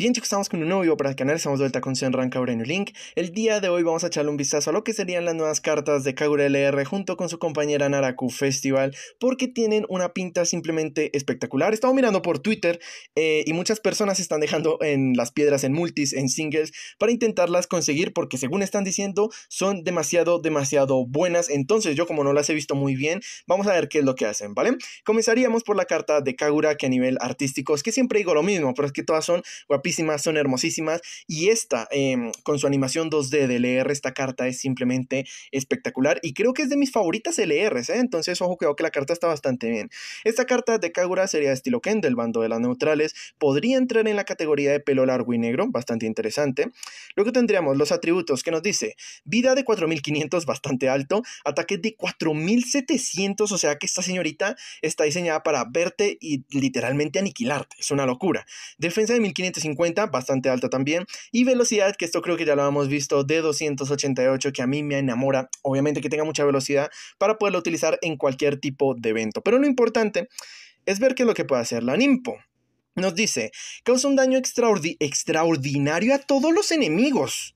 Bien chicos, estamos con un nuevo video para el canal, estamos de vuelta con Senran New Link. El día de hoy vamos a echarle un vistazo a lo que serían las nuevas cartas de Kagura LR junto con su compañera Naraku Festival, porque tienen una pinta simplemente espectacular. He estado mirando por Twitter eh, y muchas personas están dejando en las piedras en multis, en singles, para intentarlas conseguir, porque según están diciendo, son demasiado, demasiado buenas. Entonces yo como no las he visto muy bien, vamos a ver qué es lo que hacen, ¿vale? Comenzaríamos por la carta de Kagura, que a nivel artístico es que siempre digo lo mismo, pero es que todas son guapísimas son hermosísimas. Y esta, em, con su animación 2D de leer esta carta es simplemente espectacular. Y creo que es de mis favoritas LRs, ¿eh? Entonces, ojo, creo que la carta está bastante bien. Esta carta de Kagura sería estilo Ken, del bando de las neutrales. Podría entrar en la categoría de pelo largo y negro, bastante interesante. Luego tendríamos los atributos que nos dice vida de 4500, bastante alto, ataque de 4700, o sea que esta señorita está diseñada para verte y literalmente aniquilarte. Es una locura. Defensa de 1550 bastante alta también. Y velocidad, que esto creo que ya lo habíamos visto, de 288, que a mí me enamora. Obviamente que tenga mucha velocidad para poderlo utilizar en cualquier tipo de evento. Pero lo importante es ver qué es lo que puede hacer la Nimpo. Nos dice, causa un daño extraordinario a todos los enemigos.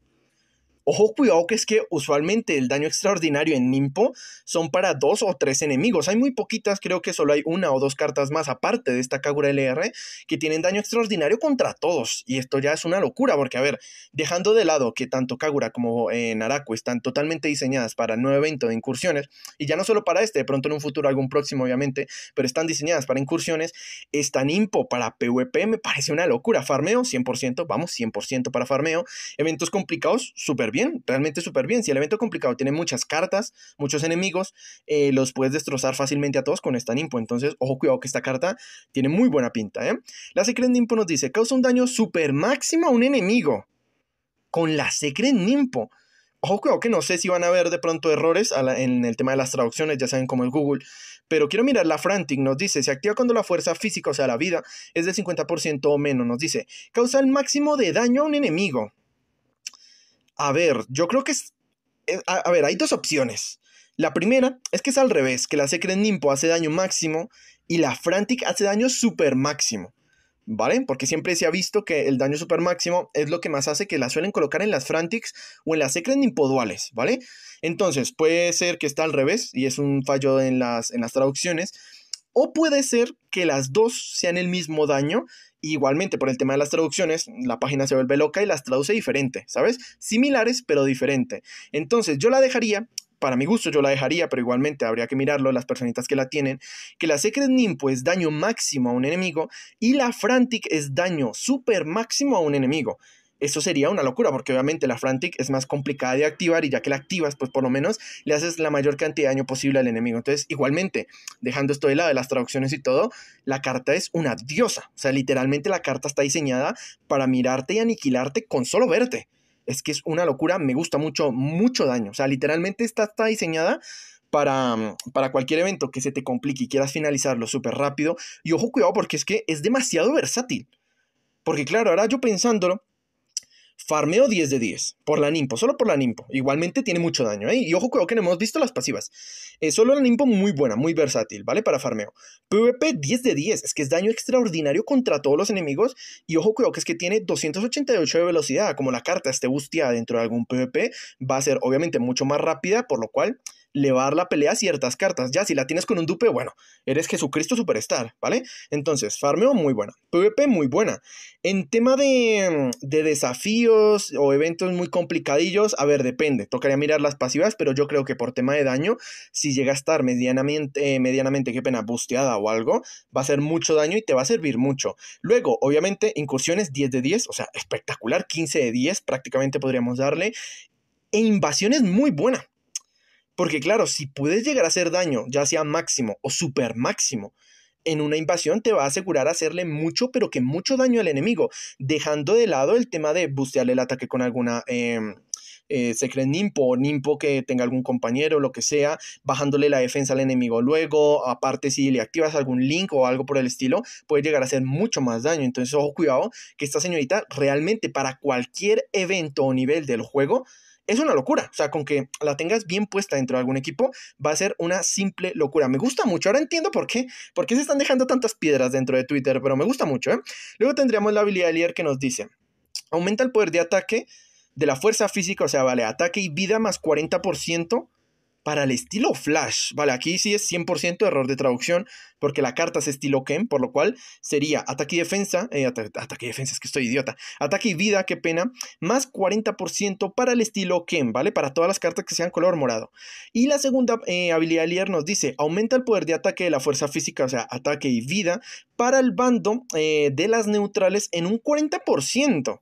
Ojo, cuidado que es que usualmente el daño extraordinario en Nimpo son para dos o tres enemigos. Hay muy poquitas, creo que solo hay una o dos cartas más aparte de esta Kagura LR que tienen daño extraordinario contra todos. Y esto ya es una locura, porque a ver, dejando de lado que tanto Kagura como eh, Naraku están totalmente diseñadas para el nuevo evento de incursiones, y ya no solo para este, de pronto en un futuro algún próximo obviamente, pero están diseñadas para incursiones, esta Nimpo para PvP me parece una locura. Farmeo 100%, vamos 100% para farmeo. Eventos complicados, súper bien, realmente súper bien. Si el evento complicado tiene muchas cartas, muchos enemigos, eh, los puedes destrozar fácilmente a todos con esta Nimpo. Entonces, ojo, cuidado que esta carta tiene muy buena pinta. ¿eh? La Secret Nimpo nos dice, causa un daño super máximo a un enemigo. Con la Secret Nimpo ojo, cuidado que no sé si van a haber de pronto errores en el tema de las traducciones, ya saben cómo es Google, pero quiero mirar la Frantic, nos dice, se activa cuando la fuerza física, o sea, la vida, es del 50% o menos, nos dice, causa el máximo de daño a un enemigo. A ver, yo creo que es... Eh, a, ver, hay dos opciones. La primera es que es al revés, que la Secret Nimpo hace daño máximo y la Frantic hace daño super máximo. ¿Vale? Porque siempre se ha visto que el daño super máximo es lo que más hace que la suelen colocar en las Frantics o en las Secret Nimpo duales, ¿vale? Entonces, puede ser que está al revés y es un fallo en las, en las traducciones. O puede ser que las dos sean el mismo daño Igualmente, por el tema de las traducciones, la página se vuelve loca y las traduce diferente, ¿sabes? Similares, pero diferente. Entonces, yo la dejaría, para mi gusto yo la dejaría, pero igualmente habría que mirarlo, las personitas que la tienen, que la Secret Nimpo es pues, daño máximo a un enemigo y la Frantic es daño super máximo a un enemigo. Eso sería una locura, porque obviamente la Frantic es más complicada de activar y ya que la activas, pues por lo menos le haces la mayor cantidad de daño posible al enemigo. Entonces, igualmente, dejando esto de lado de las traducciones y todo, la carta es una diosa. O sea, literalmente la carta está diseñada para mirarte y aniquilarte con solo verte. Es que es una locura, me gusta mucho, mucho daño. O sea, literalmente está, diseñada para, para, cualquier evento que se te complique y quieras finalizarlo súper rápido. Y ojo, cuidado, porque es que es demasiado versátil. Porque claro, ahora yo pensándolo, Farmeo 10 de 10 por la Nimpo, solo por la Nimpo. Igualmente tiene mucho daño, ¿eh? Y ojo, creo que no hemos visto las pasivas. Eh, solo la Nimpo muy buena, muy versátil, ¿vale? Para farmeo. PvP 10 de 10, es que es daño extraordinario contra todos los enemigos. Y ojo, creo que es que tiene 288 de velocidad. Como la carta esté busteada dentro de algún PvP, va a ser obviamente mucho más rápida, por lo cual le va a dar la pelea a ciertas cartas. Ya, si la tienes con un dupe, bueno, eres Jesucristo Superstar, ¿vale? Entonces, farmeo muy buena. PvP muy buena. En tema mm, de, desafíos o eventos muy complicadillos, a ver, depende. Tocaría mirar las pasivas, pero yo creo que por tema de daño, si llega a estar medianamente, eh, medianamente qué pena, busteada o algo, va a hacer mucho daño y te va a servir mucho. Luego, obviamente, incursiones 10 de 10, o sea, espectacular, 15 de 10 prácticamente podríamos darle e invasiones muy buena. Porque claro, si puedes llegar a hacer daño, ya sea máximo o super máximo, en una invasión te va a asegurar hacerle mucho, pero que mucho daño al enemigo, dejando de lado el tema de bustearle el ataque con alguna... Em, eh, secret Nimpo o Nimpo que tenga algún compañero, lo que sea, bajándole la defensa al enemigo luego, aparte si le activas algún link o algo por el estilo, puede llegar a hacer mucho más daño. Entonces, ojo, cuidado, que esta señorita realmente para cualquier evento o nivel del juego es una locura. O sea, con que la tengas bien puesta dentro de algún equipo, va a ser una simple locura. Me gusta mucho. Ahora entiendo por qué, por qué se están dejando tantas piedras dentro de Twitter, pero me gusta mucho. ¿eh? Luego tendríamos la habilidad de líder que nos dice, aumenta el poder de ataque de la fuerza física, o sea, vale, ataque y vida más 40% para el estilo Flash. Vale, aquí sí es 100% error de traducción porque la carta es estilo Ken, por lo cual sería ataque y defensa, eh, ataque y defensa, es que estoy idiota, ataque y vida, qué pena, más 40% para el estilo Ken, ¿vale? Para todas las cartas que sean color morado. Y la segunda eh, habilidad líder nos dice, aumenta el poder de ataque de la fuerza física, o sea, ataque y vida, para el bando eh, de las neutrales en un 40%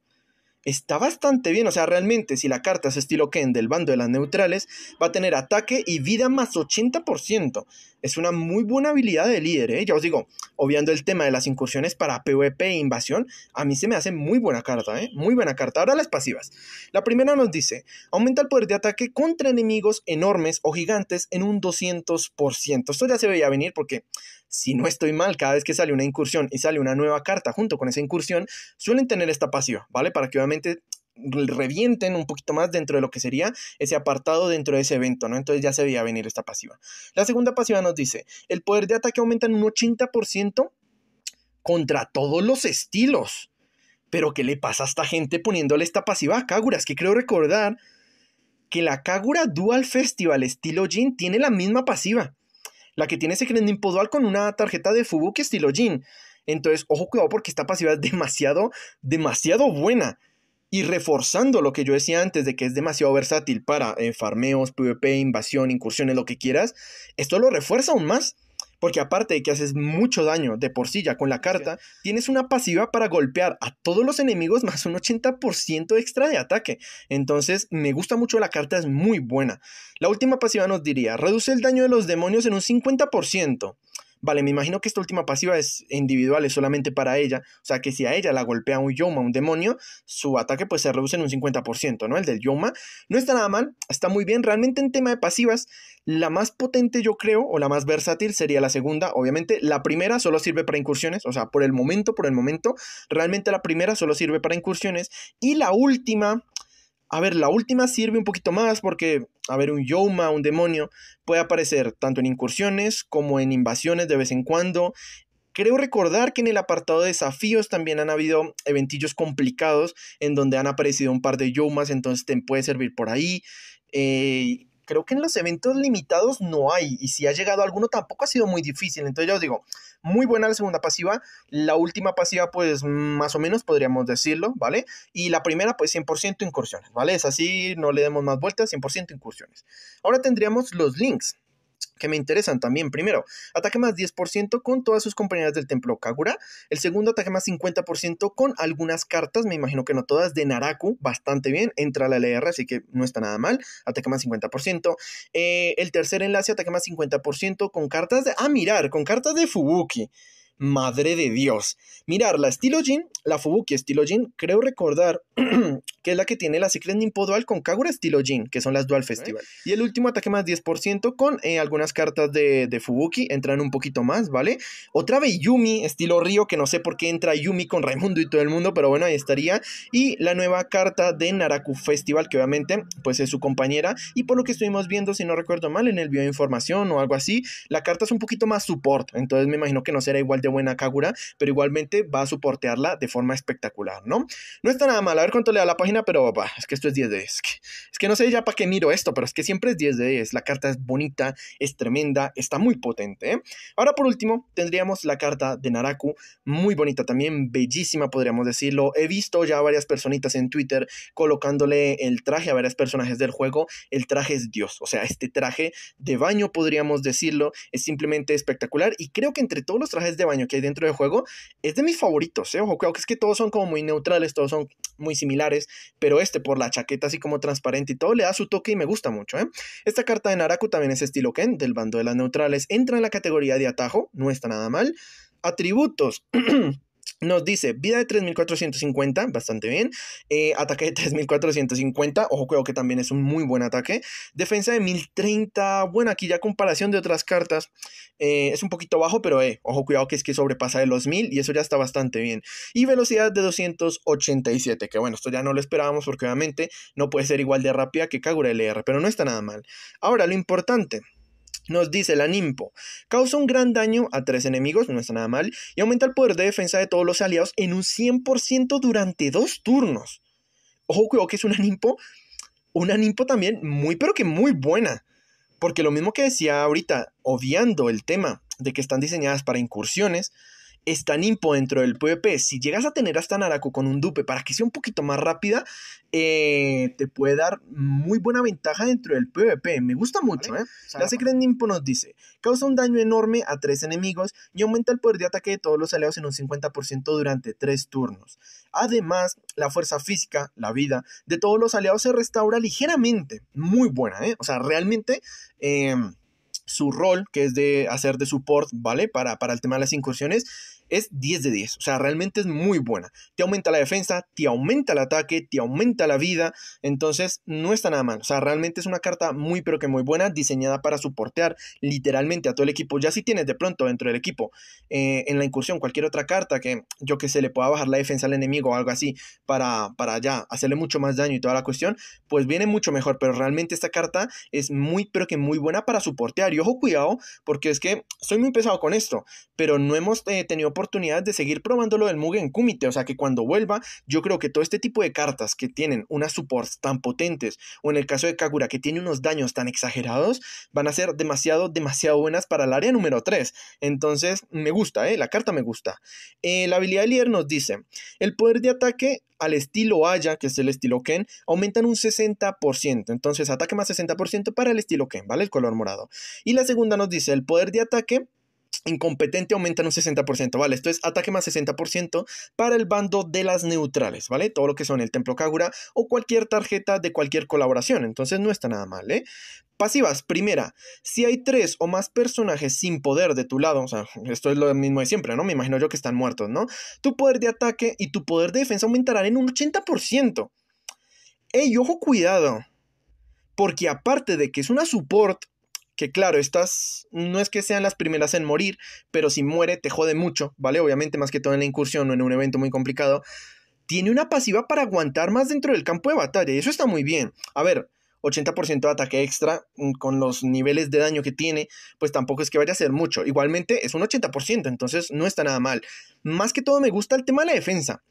está bastante bien. O sea, realmente, si la carta es estilo Ken del bando de las neutrales, va a tener ataque y vida más 80%. Es una muy buena habilidad de líder, ¿eh? Ya os digo, obviando el tema de las incursiones para PvP e invasión, a mí se me hace muy buena carta, ¿eh? Muy buena carta. Ahora las pasivas. La primera nos dice, aumenta el poder de ataque contra enemigos enormes o gigantes en un 200%. Esto ya se veía venir porque si no estoy mal, cada vez que sale una incursión y sale una nueva carta junto con esa incursión, suelen tener esta pasiva, ¿vale? Para que obviamente revienten un poquito más dentro de lo que sería ese apartado dentro de ese evento, ¿no? Entonces ya se veía venir esta pasiva. La segunda pasiva nos dice, el poder de ataque aumenta en un 80% contra todos los estilos. Pero ¿qué le pasa a esta gente poniéndole esta pasiva a Kagura? Es que creo recordar que la Kagura Dual Festival estilo Jin tiene la misma pasiva la que tiene ese Kremlin Podual con una tarjeta de Fubuki estilo Jin. Entonces, ojo cuidado porque esta pasiva es demasiado, demasiado buena. Y reforzando lo que yo decía antes de que es demasiado versátil para eh, farmeos, PvP, invasión, incursiones, lo que quieras, esto lo refuerza aún más porque aparte de que haces mucho daño de por sí ya con la carta, tienes una pasiva para golpear a todos los enemigos más un 80% extra de ataque. Entonces, me gusta mucho la carta, es muy buena. La última pasiva nos diría, reduce el daño de los demonios en un 50%. Vale, me imagino que esta última pasiva es individual, es solamente para ella. O sea que si a ella la golpea un Yoma, un demonio, su ataque pues se reduce en un 50%, ¿no? El del Yoma. No está nada mal, está muy bien. Realmente en tema de pasivas, la más potente yo creo, o la más versátil, sería la segunda. Obviamente, la primera solo sirve para incursiones, o sea, por el momento, por el momento. Realmente la primera solo sirve para incursiones. Y la última, a ver, la última sirve un poquito más porque, a ver, un Yoma, un demonio, puede aparecer tanto en incursiones como en invasiones de vez en cuando. Creo recordar que en el apartado de desafíos también han habido eventillos complicados en donde han aparecido un par de Yomas, entonces te puede servir por ahí. Eh, creo que en los eventos limitados no hay, y si ha llegado alguno tampoco ha sido muy difícil. Entonces ya os digo, muy buena la segunda pasiva. La última pasiva, pues más o menos podríamos decirlo, ¿vale? Y la primera, pues 100% incursiones, ¿vale? Es así, no le demos más vueltas, 100% incursiones. Ahora tendríamos los links que me interesan también. Primero, ataque más 10% con todas sus compañeras del templo Kagura. El segundo, ataque más 50% con algunas cartas, me imagino que no todas, de Naraku. Bastante bien, entra la LR, así que no está nada mal. Ataque más 50%. Eh, el tercer enlace, ataque más 50% con cartas de... Ah, mirar, con cartas de Fubuki. Madre de Dios. Mirar, la estilo Jin, la Fubuki estilo Jin, creo recordar que es la que tiene la Secret Nimpo Dual con Kagura estilo Jin, que son las Dual Festival. Y el último ataque más 10% con eh, algunas cartas de, Fubuki, entran un poquito más, ¿vale? Otra vez Yumi estilo Río, que no sé por qué entra Yumi con Raimundo y todo el mundo, pero bueno, ahí estaría. Y la nueva carta de Naraku Festival, que obviamente pues es su compañera. Y por lo que estuvimos viendo, si no recuerdo mal, en el video de información o algo así, la carta es un poquito más support. Entonces me imagino que no será igual de buena Kagura, pero igualmente va a soportearla de forma espectacular, ¿no? No está nada mal. A ver cuánto le da la página pero es que esto es 10 de Es que, no sé ya para qué miro esto, pero es que siempre es 10 de 10. La carta es bonita, es tremenda, está muy potente. ¿eh? Ahora por último, tendríamos la carta de Naraku, muy bonita también, bellísima podríamos decirlo. He visto ya varias personitas en Twitter colocándole el traje a varios personajes del juego. El traje es Dios, o sea, este traje de baño podríamos decirlo, es simplemente espectacular y creo que entre todos los trajes de baño que hay dentro del juego es de mis favoritos. ¿eh? Ojo, creo que es que todos son como muy neutrales, todos son muy similares, pero este por la chaqueta así como transparente y todo le da su toque y me gusta mucho. ¿eh? Esta carta de Naraku también es estilo Ken, del bando de las neutrales, entra en la categoría de atajo, no está nada mal. Atributos. Nos dice, vida de 3450, bastante bien. Eh, ataque de 3450, ojo, cuidado que también es un muy buen ataque. Defensa de 1030, bueno, aquí ya comparación de otras cartas. Eh, es un poquito bajo, pero eh, ojo, cuidado que es que sobrepasa de los 1000 y eso ya está bastante bien. Y velocidad de 287, que bueno, esto ya no lo esperábamos porque obviamente no puede ser igual de rápida que Kagura LR, pero no está nada mal. Ahora, lo importante. Nos dice la Nimpo, causa un gran daño a tres enemigos, no está nada mal, y aumenta el poder de defensa de todos los aliados en un 100% durante dos turnos. Ojo, creo que es una Nimpo, una Nimpo también muy, pero que muy buena. Porque lo mismo que decía ahorita, obviando el tema de que están diseñadas para incursiones, está Nimpo dentro del PvP. Si llegas a tener hasta Narako con un dupe para que sea un poquito más rápida, eh, te puede dar muy buena ventaja dentro del PvP. Me gusta mucho, ¿eh? La Secret Nimpo nos dice: causa un daño enorme a tres enemigos y aumenta el poder de ataque de todos los aliados en un 50% durante tres turnos. Además, la fuerza física, la vida de todos los aliados se restaura ligeramente. Muy buena, ¿eh? O sea, realmente. Em, su rol, que es de hacer de support, ¿vale? Para, para el tema de las incursiones es 10 de 10. O sea, realmente es muy buena. Te aumenta la defensa, te aumenta el ataque, te aumenta la vida. Entonces, no está nada mal. O sea, realmente es una carta muy, pero que muy buena, diseñada para soportear literalmente a todo el equipo. Ya si tienes de pronto dentro del equipo, eh, en la incursión, cualquier otra carta que yo que se le pueda bajar la defensa al enemigo o algo así para, para ya hacerle mucho más daño y toda la cuestión, pues viene mucho mejor. Pero realmente esta carta es muy, pero que muy buena para soportear. Y ojo, cuidado, porque es que soy muy pesado con esto, pero no hemos eh, tenido por oportunidad de seguir probándolo del Mugen Kumite, o sea que cuando vuelva, yo creo que todo este tipo de cartas que tienen unas supports tan potentes, o en el caso de Kagura que tiene unos daños tan exagerados, van a ser demasiado, demasiado buenas para el área número 3. Entonces, me gusta, ¿eh? la carta me gusta. Eh, la habilidad de líder nos dice, el poder de ataque al estilo Aya, que es el estilo Ken, aumentan un 60%. Entonces, ataque más 60% para el estilo Ken, ¿vale? El color morado. Y la segunda nos dice, el poder de ataque Incompetente aumenta un 60%, ¿vale? Esto es ataque más 60% para el bando de las neutrales, ¿vale? Todo lo que son el Templo Kagura o cualquier tarjeta de cualquier colaboración, entonces no está nada mal, ¿eh? Pasivas, primera, si hay tres o más personajes sin poder de tu lado, o sea, esto es lo mismo de siempre, ¿no? Me imagino yo que están muertos, ¿no? Tu poder de ataque y tu poder de defensa aumentarán en un 80%. Ey, ojo, cuidado, porque aparte de que es una support, que claro, estas no es que sean las primeras en morir, pero si muere te jode mucho, ¿vale? Obviamente más que todo en la incursión o en un evento muy complicado, tiene una pasiva para aguantar más dentro del campo de batalla y eso está muy bien. A ver, 80% de ataque extra mm, con los niveles de daño que tiene, pues tampoco es que vaya a ser mucho. Igualmente es un 80%, entonces no está nada mal. Más que todo me gusta el tema de la defensa.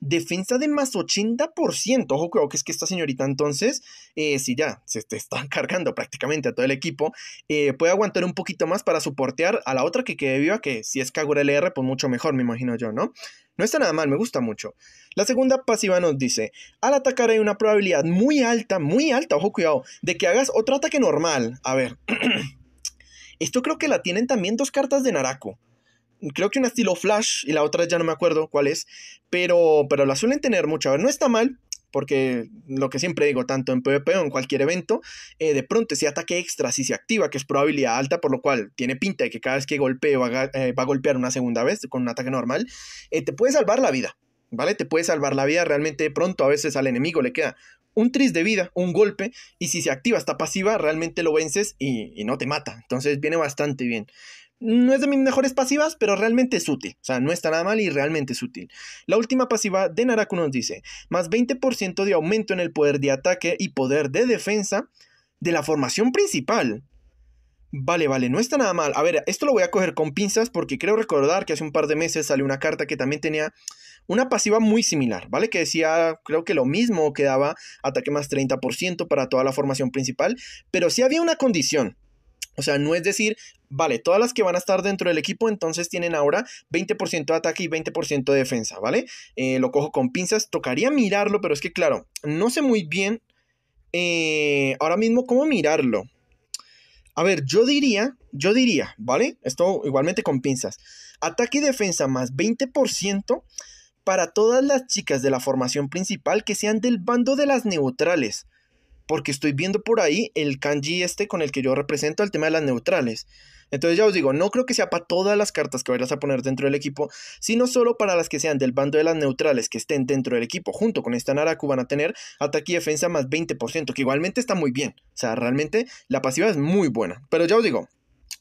Defensa de más 80%. Ojo, cuidado que es que esta señorita entonces, eh, si ya se te están cargando prácticamente a todo el equipo, eh, puede aguantar un poquito más para soportear a la otra que quede viva, que si es Kagura LR, pues mucho mejor, me imagino yo, ¿no? No está nada mal, me gusta mucho. La segunda pasiva nos dice, al atacar hay una probabilidad muy alta, muy alta, ojo cuidado, de que hagas otro ataque normal. A ver, esto creo que la tienen también dos cartas de Narako creo que una estilo Flash y la otra ya no me acuerdo cuál es, pero, pero la suelen tener mucho. ver, no está mal, porque lo que siempre digo, tanto en PvP o en cualquier evento, eh, de pronto ese ataque extra, si se activa, que es probabilidad alta, por lo cual tiene pinta de que cada vez que golpee va a, eh, golpear una segunda vez con un ataque normal, eh, te puede salvar la vida, ¿vale? Te puede salvar la vida realmente de pronto, a veces al enemigo le queda un tris de vida, un golpe, y si se activa esta pasiva, realmente lo vences y no te mata, entonces viene bastante bien no es de mis mejores pasivas, pero realmente es útil. O sea, no está nada mal y realmente es útil. La última pasiva de Naraku nos dice, más 20% de aumento en el poder de ataque y poder de defensa de la formación principal. Vale, vale, no está nada mal. A ver, esto lo voy a coger con pinzas porque creo recordar que hace un par de meses salió una carta que también tenía una pasiva muy similar, ¿vale? Que decía, creo que lo mismo, que daba ataque más 30% para toda la formación principal, pero sí había una condición. O sea, no es decir, vale, todas las que van a estar dentro del equipo entonces tienen ahora 20% de ataque y 20% de defensa, ¿vale? Eh, lo cojo con pinzas, tocaría mirarlo, pero es que claro, no sé muy bien eh, ahora mismo cómo mirarlo. A ver, yo diría, yo diría, ¿vale? Esto igualmente con pinzas. Ataque y defensa más 20% para todas las chicas de la formación principal que sean del bando de las neutrales porque estoy viendo por ahí el kanji este con el que yo represento el tema de las neutrales. Entonces ya os digo, no creo que sea para todas las cartas que vayas a poner dentro del equipo, sino solo para las que sean del bando de las neutrales que estén dentro del equipo. Junto con esta Naraku van a tener ataque y defensa más 20%, que igualmente está muy bien. O sea, realmente la pasiva es muy buena. Pero ya os digo,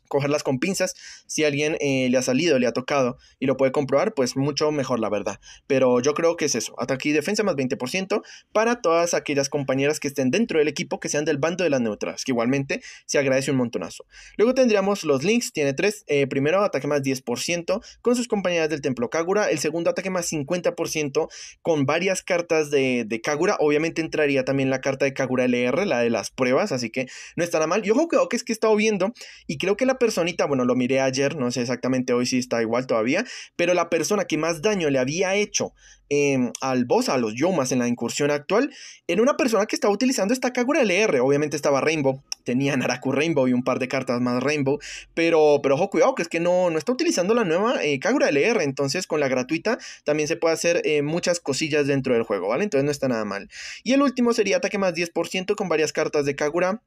cogerlas con pinzas. Si alguien eh, le ha salido, le ha tocado y lo puede comprobar, pues mucho mejor, la verdad. Pero yo creo que es eso. Ataque y defensa más 20% para todas aquellas compañeras que estén dentro del equipo que sean del bando de las neutras, que igualmente se agradece un montonazo. Luego tendríamos los links, tiene tres. Eh, primero, ataque más 10% con sus compañeras del templo Kagura. El segundo, ataque más 50% con varias cartas de, de Kagura. Obviamente entraría también la carta de Kagura LR, la de las pruebas, así que no estará mal. Yo creo que es que he estado viendo y creo que la personita, bueno, lo miré ayer, no sé exactamente hoy si está igual todavía, pero la persona que más daño le había hecho em, al boss, a los Yomas en la incursión actual, era una persona que estaba utilizando esta Kagura LR. Obviamente estaba Rainbow, tenía Naraku Rainbow y un par de cartas más Rainbow, pero, pero ojo, cuidado, que es que no, no está utilizando la nueva eh, Kagura LR, entonces con la gratuita también se puede hacer eh, muchas cosillas dentro del juego, ¿vale? Entonces no está nada mal. Y el último sería ataque más 10% con varias cartas de Kagura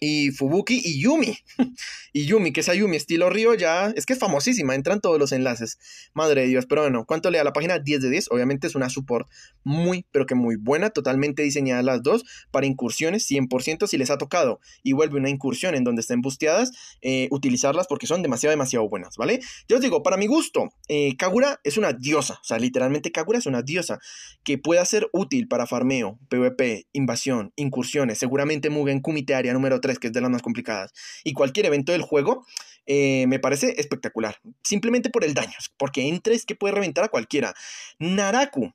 y Fubuki y Yumi. y Yumi, que esa Yumi estilo Río ya es que es famosísima, entran todos los enlaces. Madre de Dios, pero bueno, ¿cuánto le da la página? 10 de 10. Obviamente es una support muy, pero que muy buena, totalmente diseñada las dos para incursiones, 100% si les ha tocado y vuelve una incursión en donde estén busteadas, eh, utilizarlas porque son demasiado, demasiado buenas, ¿vale? Yo os digo, para mi gusto, eh, Kagura es una diosa, o sea, literalmente Kagura es una diosa que puede ser útil para farmeo, PvP, invasión, incursiones, seguramente Mugen Kumite área número o tres, que es de las más complicadas, y cualquier evento del juego, eh, me parece espectacular. Simplemente por el daño, porque en tres que puede reventar a cualquiera. Naraku.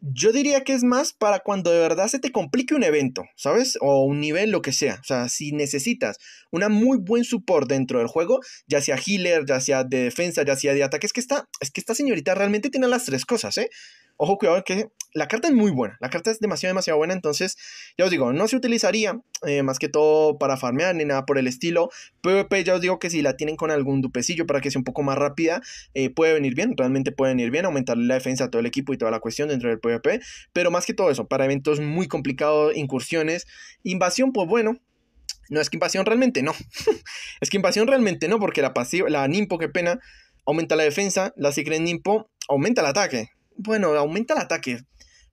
Yo diría que es más para cuando de verdad se te complique un evento, ¿sabes? O un nivel, lo que sea. O sea, si necesitas una muy buen support dentro del juego, ya sea healer, ya sea de defensa, ya sea de ataque, que está es que esta señorita realmente tiene las tres cosas, ¿eh? ojo, cuidado, que la carta es muy buena, la carta es demasiado, demasiado buena, entonces ya os digo, no se utilizaría eh, más que todo para farmear ni nada por el estilo, PvP ya os digo que si la tienen con algún dupecillo para que sea un poco más rápida, eh, puede venir bien, realmente puede venir bien, Aumentar la defensa a todo el equipo y toda la cuestión dentro del PvP, pero más que todo eso, para eventos muy complicados, incursiones, invasión, pues bueno, no, es que invasión realmente no. es que invasión realmente no, porque la, pasiva, la Nimpo, qué pena, aumenta la defensa, la Secret Nimpo aumenta el ataque bueno, aumenta el ataque.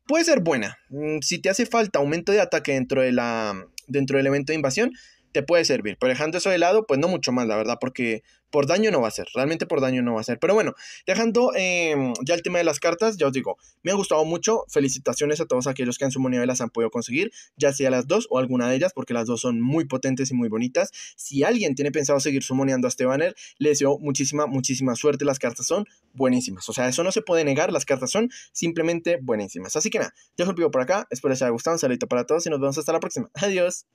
Puede ser buena. Mm, si te hace falta aumento de ataque dentro, de la, dentro del evento de invasión, te puede servir. Pero dejando eso de lado, pues no mucho más, la verdad, porque por daño no va a ser, realmente por daño no va a ser. Pero bueno, dejando em, ya el tema de las cartas, ya os digo, me ha gustado mucho, felicitaciones a todos aquellos que han su y las han podido conseguir, ya sea las dos o alguna de ellas, porque las dos son muy potentes y muy bonitas. Si alguien tiene pensado seguir sumoneando a este banner, le deseo muchísima, muchísima suerte, las cartas son buenísimas, o sea, eso no se puede negar, las cartas son simplemente buenísimas. Así que nada, dejo el video por acá, espero les haya gustado, un saludo para todos y nos vemos hasta la próxima. Adiós.